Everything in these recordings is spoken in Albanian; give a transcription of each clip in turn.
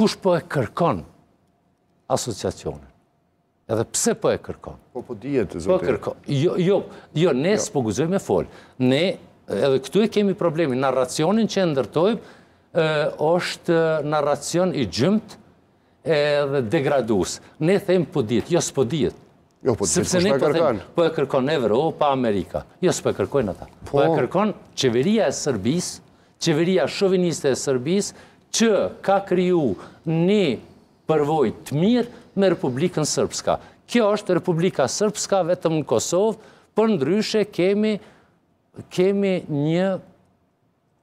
kush po e kërkon asociacionin? Edhe pse po e kërkon? Po po dijet, zote. Po e kërkon. Jo, jo, jo ne jo. s'po s'po guzojme fol. Ne, edhe këtu e kemi problemi. Narracionin që ndërtojmë, e, është narracion i gjymt edhe degradus. Ne them po dijet, jo s'po dijet. Jo, po, Sëpse ne po them, po e kërkon Evropa, Amerika. Jo s'po e kërkojnë ata. Po, po e kërkon qeveria e Sërbis, qeveria shoviniste e Sërbis, që ka kryu një përvoj të mirë me Republikën Sërpska. Kjo është Republika Sërpska vetëm në Kosovë, për ndryshe kemi një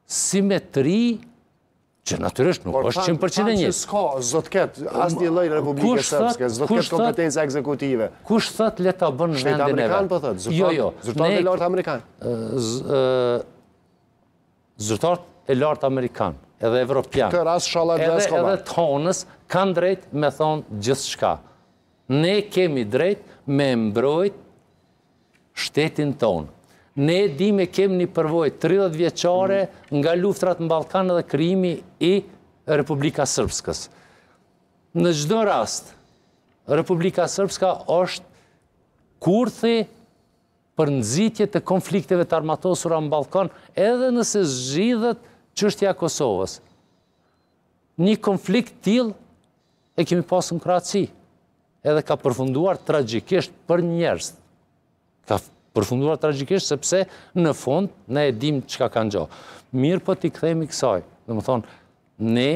simetri që natyresht nuk është 100% një. Por panë që s'ka, zotë ketë, as një lejnë Republike Sërpske, zotë ketë kompetenze ekzekutive. Kushtë thëtë le ta bënë në vendin e vërë? Shtetë Amerikanë për po thëtë, zërtojnë jo, jo. e lartë Amerikan. Zërtojnë e lartë Amerikanë edhe evropian, edhe tonës, kanë drejt me thonë gjithë shka. Ne kemi drejt me mbrojt shtetin tonë. Ne me kemi një përvojt 30 vjeqare nga luftrat në Balkanë dhe krimi i Republika Sërpskës. Në gjdo rast, Republika Sërpska është kurthi për nëzitje të konflikteve të armatosura në Balkanë, edhe nëse zhjithët qështja Kosovës. Një konflikt t'il e kemi pasë në kratësi, edhe ka përfunduar tragikisht për njerës. Ka përfunduar tragikisht sepse në fund në edhim që ka kanë gjohë. Mirë për po t'i këthejmë i kësaj, dhe më thonë, ne,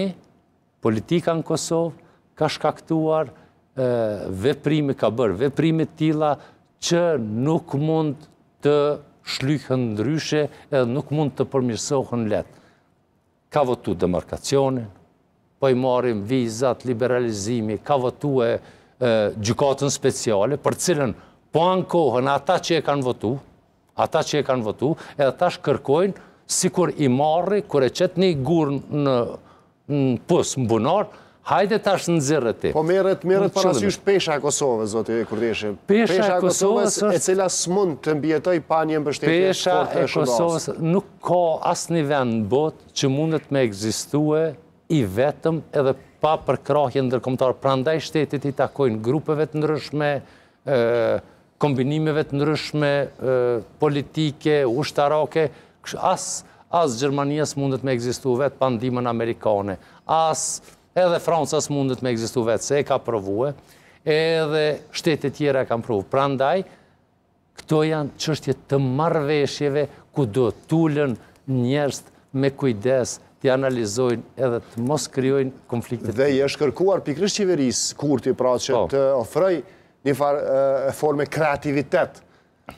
politika në Kosovë, ka shkaktuar veprime, ka bërë veprime tila që nuk mund të shlykën ndryshe edhe nuk mund të përmjësohën letë ka votu demarkacionin, po i marim vizat, liberalizimi, ka votu e gjukatën speciale, për cilën po anë kohën ata që e kanë votu, ata që e kanë votu, e ata shkërkojnë si kur i marri, kur e qëtë një gurë në pësë mbunarë, Hajde tash në zirë ti. Po merët parasysh pesha e Kosovës, zote Kurdeshe. Pesha e Kosovës e cila s'mund të mbjetoj pa një mbështetje të Pesha e Kosovës nuk ka asë një vend në botë që mundet me egzistue i vetëm edhe pa përkrahje krahje ndërkomtarë. Pra ndaj shtetit i takojnë grupeve të nërëshme, kombinimeve të nërëshme, politike, ushtarake, asë asë Gjermanias mundet me egzistue vetë pandimën Amerikane, asë edhe së mundet me egzistu vetë se e ka provue, edhe shtetet tjera kam provu. Pra ndaj, këto janë qështje të marveshjeve ku do tullën njerëst me kujdes të analizojnë edhe të mos kryojnë konfliktet. Dhe i është kërkuar pikrish qeveris kur po. të i pra që të ofrej një farë forme kreativitetë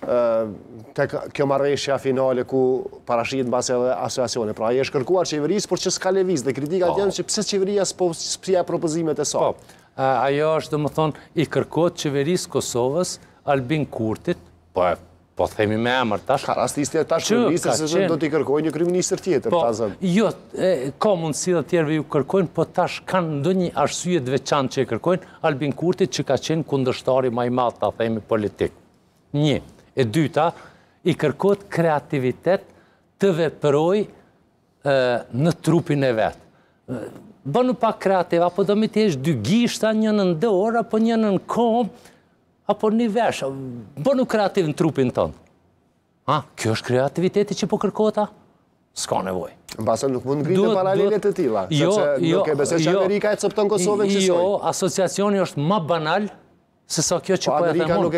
të kjo marveshja finale ku parashit në base edhe asociacione. Pra, e është kërkuar qeverisë, por që s'ka leviz, dhe kritika të po. janë që pëse qeveria s'po e propozimet e sot? Po. Ajo është, dhe më thonë, i kërkot qeverisë Kosovës, Albin Kurtit, po po themi me emër tash. Ka rastisti e tash kërëmisë, se zënë do t'i kërkoj një kërëminisër tjetër, po, zënë. Jo, ka mundësi dhe tjerëve ju kërkojnë, po tash kanë ndë një arsye dhe veçanë që i kërkojnë, Albin Kurtit që ka qenë kundështari maj malë, ta themi politikë. Një. E dyta, i kërkot kreativitet të veproj në trupin e vetë. Bënu pa kreativ, apo do mi të jesh dy gishta, një në ndorë, apo një në në kom, apo një veshë. bënu kreativ në trupin tonë. A, kjo është kreativiteti që po kërkota? Ska nevoj. Në basën nuk mund ngritë në paralelit të tila, jo, sepse nuk jo, e besesh jo. Amerika e cëpton Kosovën që Jo, asociacioni është ma banal, se sa kjo që po, po e themon.